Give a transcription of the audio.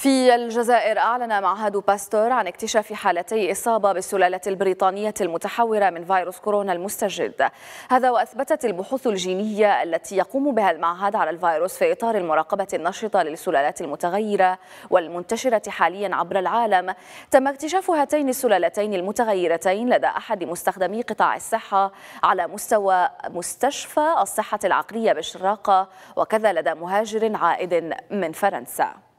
في الجزائر أعلن معهد باستور عن اكتشاف حالتي إصابة بالسلالة البريطانية المتحورة من فيروس كورونا المستجد هذا وأثبتت البحوث الجينية التي يقوم بها المعهد على الفيروس في إطار المراقبة النشطة للسلالات المتغيرة والمنتشرة حاليا عبر العالم تم اكتشاف هاتين السلالتين المتغيرتين لدى أحد مستخدمي قطاع الصحة على مستوى مستشفى الصحة العقلية بالشراقة وكذا لدى مهاجر عائد من فرنسا